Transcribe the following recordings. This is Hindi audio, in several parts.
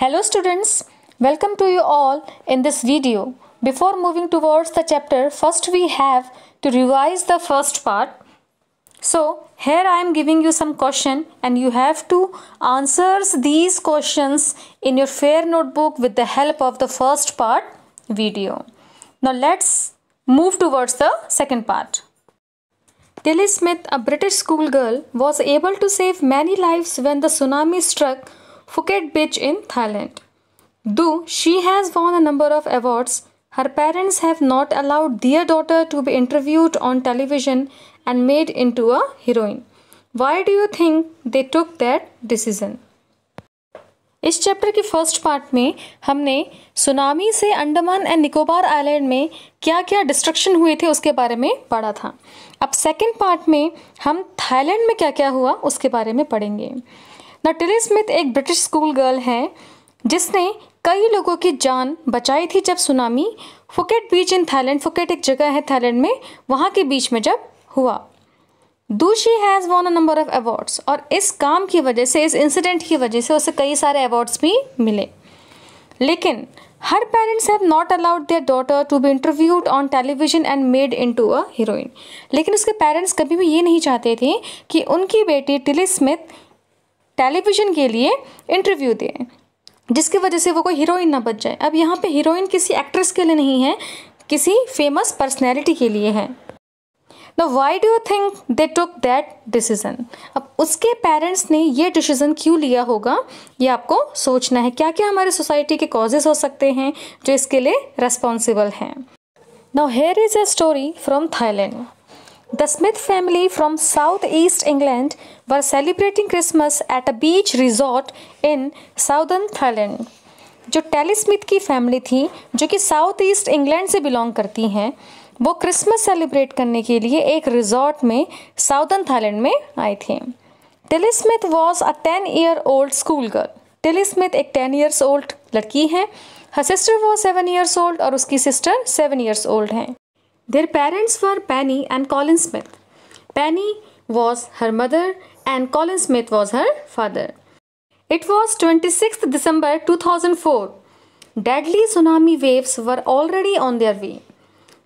Hello students, welcome to you all in this video. Before moving towards the chapter, first we have to revise the first part. So here I am giving you some question and you have to answers these questions in your fair notebook with the help of the first part video. Now let's move towards the second part. Tilly Smith, a British schoolgirl, was able to save many lives when the tsunami struck Phuket Beach in Thailand. Though she has won a number of awards, her parents have not allowed their daughter to be interviewed on television and made into a heroine. Why do you think they took that decision? इस चैप्टर के फर्स्ट पार्ट में हमने सुनामी से अंडमान एंड निकोबार आइलैंड में क्या क्या डिस्ट्रक्शन हुए थे उसके बारे में पढ़ा था अब सेकंड पार्ट में हम थाईलैंड में क्या क्या हुआ उसके बारे में पढ़ेंगे नटिली स्मिथ एक ब्रिटिश स्कूल गर्ल हैं जिसने कई लोगों की जान बचाई थी जब tsunami Phuket beach in Thailand Phuket एक जगह है थाईलैंड में वहाँ के बीच में जब हुआ दूसरी has won a number of awards और इस काम की वजह से इस इंसिडेंट की वजह से उसे कई सारे अवार्ड्स भी मिले लेकिन her parents have not allowed their daughter to be interviewed on television and made into a heroine लेकिन उसके पेरेंट्स कभी भी ये नहीं चाहते थे कि उनकी बेटी टिली स्मिथ टेलीविज़न के लिए इंटरव्यू दें जिसकी वजह से वो कोई हीरोइन ना बच जाए अब यहाँ पे हीरोइन किसी एक्ट्रेस के लिए नहीं है किसी फेमस पर्सनैलिटी के लिए है ना why do you think they took that decision अब उसके पेरेंट्स ने ये डिसीज़न क्यों लिया होगा ये आपको सोचना है क्या क्या हमारे सोसाइटी के कॉजेज़ हो सकते हैं जो इसके लिए रेस्पॉन्सिबल हैं now here is a story from Thailand The Smith family from southeast England were celebrating Christmas at a beach resort in southern Thailand. जो टेली स्मिथ की फैमिली थी जो कि साउथ ईस्ट इंग्लैंड से बिलोंग करती हैं वो क्रिसमस सेलिब्रेट करने के लिए एक रिजॉर्ट में साउदर्न थाईलैंड में आए थे Tilly Smith was a ten year old school girl Tilly Smith एक टेन ईयर्स ओल्ड लड़की हैं her sister was seven years old और उसकी सिस्टर सेवन ईयर्स ओल्ड हैं Their parents were Penny and Colin Smith. Penny was her mother and Colin Smith was her father. It was 26th December 2004. Deadly tsunami waves were already on their way.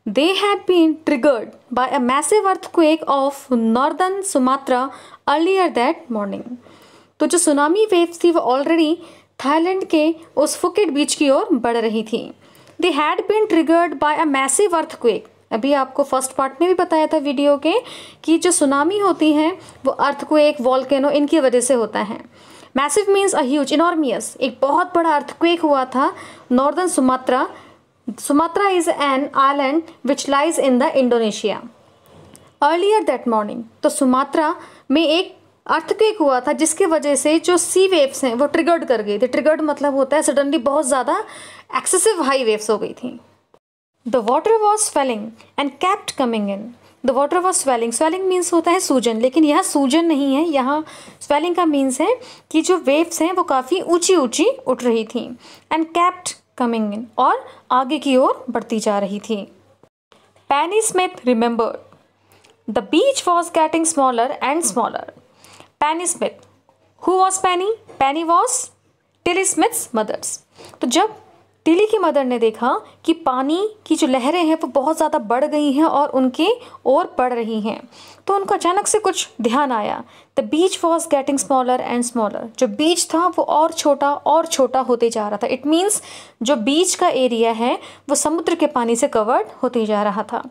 They had been triggered by a massive earthquake of northern Sumatra earlier that morning. तो जो सुनामी वेव्स थी वो ऑलरेडी थाईलैंड के उस फुकेट बीच की ओर बढ़ रही थी they had been triggered by a massive earthquake अभी आपको फर्स्ट पार्ट में भी बताया था वीडियो के कि जो सुनामी होती है वो अर्थ को एक वॉल्केनो इनकी वजह से होता है massive means a huge enormous एक बहुत बड़ा अर्थक्वेक हुआ था northern Sumatra Sumatra is an island which lies in the Indonesia earlier that morning तो सुमात्रा में एक अर्थक्वेक हुआ था जिसकी वजह से जो सी वेव्स हैं वो ट्रिगर्ड कर गई थी ट्रिगर्ड मतलब होता है सडनली बहुत ज़्यादा एक्सेसिव हाई वेव्स हो गई थी the water was swelling and kept coming in the water was swelling swelling means होता है सूजन लेकिन यहाँ सूजन नहीं है यहाँ स्वेलिंग का मीन्स है कि जो वेव्स हैं वो काफ़ी ऊंची ऊंची उठ रही थी एंड कैप्ट कमिंग इन और आगे की ओर बढ़ती जा रही थी Penny Smith remember the beach was getting smaller and smaller Penny Smith who was Penny Penny was Tilly Smiths mother's तो जब टिली की मदर ने देखा कि पानी की जो लहरें हैं वो बहुत ज़्यादा बढ़ गई हैं और उनके ओर बढ़ रही हैं तो उनको अचानक से कुछ ध्यान आया the beach was getting smaller and smaller जो बीच था वो और छोटा और छोटा होते जा रहा था इट मीन्स जो बीच का एरिया है वो समुद्र के पानी से कवर्ड होते जा रहा था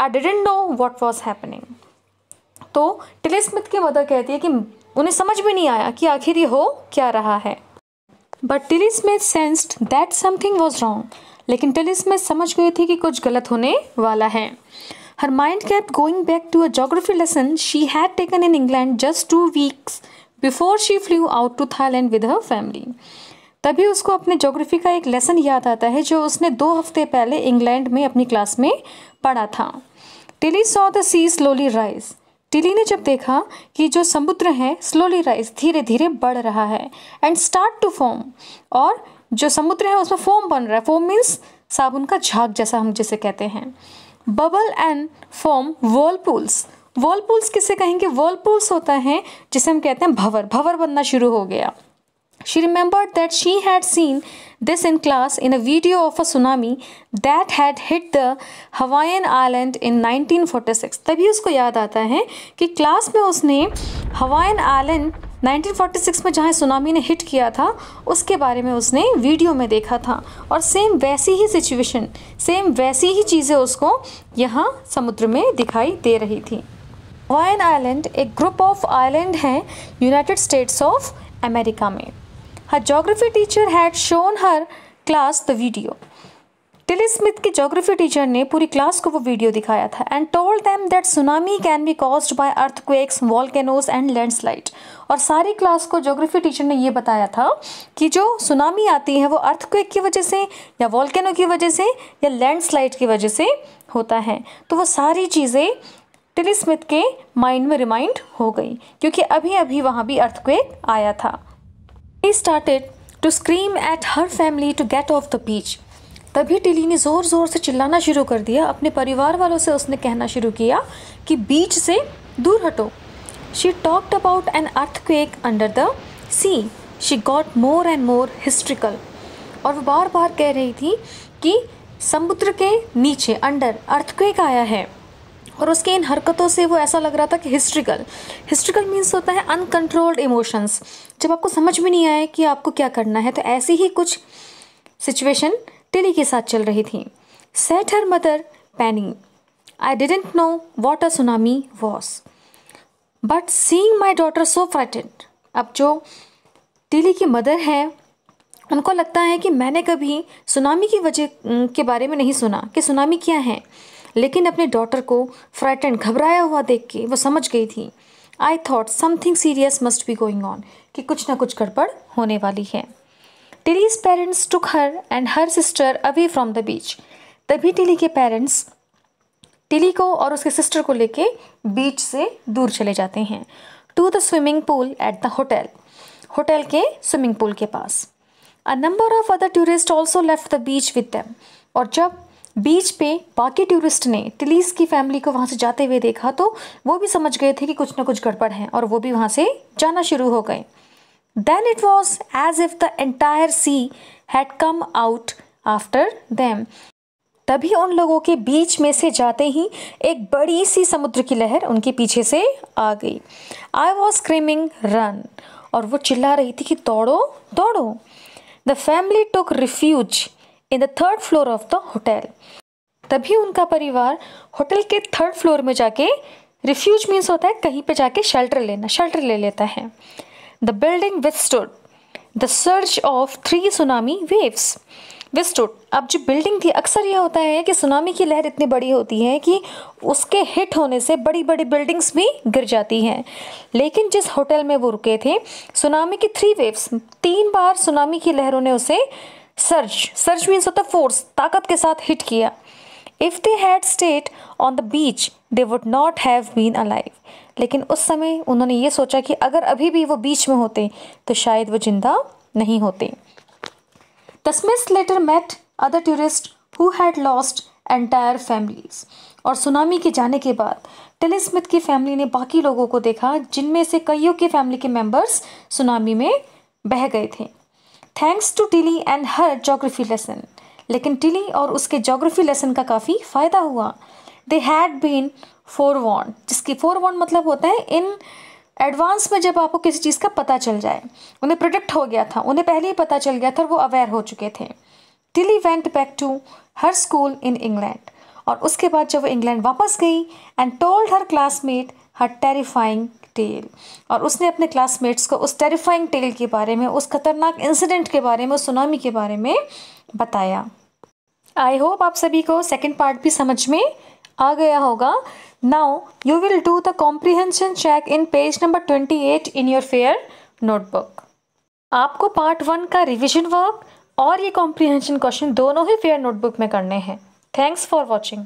I didn't know what was happening तो टिली स्मिथ की मदर कहती है कि उन्हें समझ भी नहीं आया कि आखिर ये हो क्या रहा है but Tilly Smith sensed that something was wrong लेकिन टिली स्मिथ समझ गई थी कि कुछ गलत होने वाला है her mind kept going back to a geography lesson she had taken in England just two weeks before she flew out to Thailand with her family तभी उसको अपने जोग्राफी का एक लेसन याद आता है जो उसने दो हफ्ते पहले इंग्लैंड में अपनी क्लास में पढ़ा था Tilly saw the sea slowly rise Tilly ने जब देखा कि जो समुद्र है स्लोली राइज धीरे धीरे बढ़ रहा है एंड स्टार्ट टू फॉर्म और जो समुद्र है उसमें फोम बन रहा है फोम मीन्स साबुन का झाग जैसा हम जिसे कहते हैं bubble and foam whirlpools whirlpools किसे कहेंगे वर्लपूल्स होता है जिसे हम कहते हैं भवर भवर बनना शुरू हो गया She remembered that she had seen this in class in a video of a tsunami that had hit the Hawaiian island in 1946. तभी उसको याद आता है कि क्लास में उसने हवाइन आइलैंड 1946 में जहाँ सुनामी ने हिट किया था उसके बारे में उसने वीडियो में देखा था और सेम वैसी ही सिचुएशन सेम वैसी ही चीज़ें उसको यहाँ समुद्र में दिखाई दे रही थी वायन आइलैंड एक ग्रुप ऑफ आइलैंड हैं यूनाइटेड स्टेट्स ऑफ अमेरिका में Her geography teacher had shown her class the video. Tilly Smith के जोग्राफी टीचर ने पूरी क्लास को वो वीडियो दिखाया था and told them that tsunami can be caused by earthquakes volcanoes and landslide और सारी क्लास को जोग्राफी टीचर ने ये बताया था कि जो सुनामी आती है वो अर्थक्वेक की वजह से या वॉल्केनो की वजह से या लैंडस्लाइड की वजह से होता है तो वो सारी चीज़ें टिली स्मिथ के माइंड में रिमाइंड हो गई क्योंकि अभी अभी वहाँ भी अर्थक्वेक आया था He started to scream at her family to get off the beach तभी टिली ने ज़ोर ज़ोर से चिल्लाना शुरू कर दिया अपने परिवार वालों से उसने कहना शुरू किया कि बीच से दूर हटो she talked about an earthquake under the sea she got more and more hysterical और वो बार बार कह रही थी कि समुद्र के नीचे अंडर अर्थक्वेक आया है और उसके इन हरकतों से वो ऐसा लग रहा था कि हिस्ट्रिकल हिस्ट्रिकल मीन्स होता है अनकंट्रोल्ड इमोशंस जब आपको समझ में नहीं आए कि आपको क्या करना है तो ऐसी ही कुछ सिचुएशन टिली के साथ चल रही थी said her mother Penny I didn't know what a tsunami was but seeing my daughter so frightened अब जो टिली की मदर है उनको लगता है कि मैंने कभी सुनामी की वजह के बारे में नहीं सुना कि सुनामी क्या है लेकिन अपने डॉटर को फ्राइटेंड घबराया हुआ देख के वो समझ गई थी I thought something serious must be going on कि कुछ ना कुछ गड़बड़ होने वाली है Tilly's parents took her and her sister away from the beach तभी टिली के पेरेंट्स टिली को और उसके सिस्टर को लेके बीच से दूर चले जाते हैं to the swimming pool at the hotel hotel के स्विमिंग पूल के पास a number of other tourist also left the beach with them और जब बीच पे बाकी टूरिस्ट ने टिलीस की फैमिली को वहाँ से जाते हुए देखा तो वो भी समझ गए थे कि कुछ ना कुछ गड़बड़ है और वो भी वहाँ से जाना शुरू हो गए then it was as if the entire sea had come out after them तभी उन लोगों के बीच में से जाते ही एक बड़ी सी समुद्र की लहर उनके पीछे से आ गई आई वॉज क्रीमिंग रन और वो चिल्ला रही थी कि दौड़ो दौड़ो the family took refuge in the third floor of the hotel तभी उनका परिवार होटल के थर्ड फ्लोर में जाके रिफ्यूज मीन्स होता है कहीं पे जाके शेल्टर लेना शेल्टर ले लेता है the building withstood the surge of three tsunami waves withstood अब जो बिल्डिंग थी अक्सर यह होता है कि सुनामी की लहर इतनी बड़ी होती है कि उसके हिट होने से बड़ी बड़ी बिल्डिंग्स भी गिर जाती हैं लेकिन जिस होटल में वो रुके थे सुनामी की थ्री वेव्स तीन बार सुनामी की लहरों ने उसे सर्च सर्च मीन्स होता फोर्स ताकत के साथ हिट किया if they had stayed on the beach they would not have been alive लेकिन उस समय उन्होंने ये सोचा कि अगर अभी भी वो बीच में होते तो शायद वो जिंदा नहीं होते the Smiths later met other tourist who had lost entire families और सुनामी के जाने के बाद टेली स्मिथ की फैमिली ने बाकी लोगों को देखा जिनमें से कईयों की फैमिली के मेम्बर्स सुनामी में बह गए थे thanks to Tilly and her geography lesson लेकिन टिली और उसके जोग्राफी लेसन का काफ़ी फ़ायदा हुआ they had been forewarned जिसकी फोर वॉन्ड मतलब होता है इन एडवांस में जब आपको किसी चीज़ का पता चल जाए उन्हें प्रोडक्ट हो गया था उन्हें पहले ही पता चल गया था वो अवेयर हो चुके थे Tilly went back to her school in England और उसके बाद जब वो इंग्लैंड वापस गई and told her classmate her terrifying tale और उसने अपने क्लासमेट्स को उस टेरिफाइंग टेल के बारे में उस खतरनाक इंसिडेंट के बारे में उस सुनामी के बारे में बताया आई होप आप सभी को सेकेंड पार्ट भी समझ में आ गया होगा now you will do the comprehension check in page number twenty eight in your fair notebook आपको पार्ट वन का रिविजन वर्क और ये कॉम्प्रीहेंशन क्वेश्चन दोनों ही फेयर नोटबुक में करने हैं थैंक्स फॉर वॉचिंग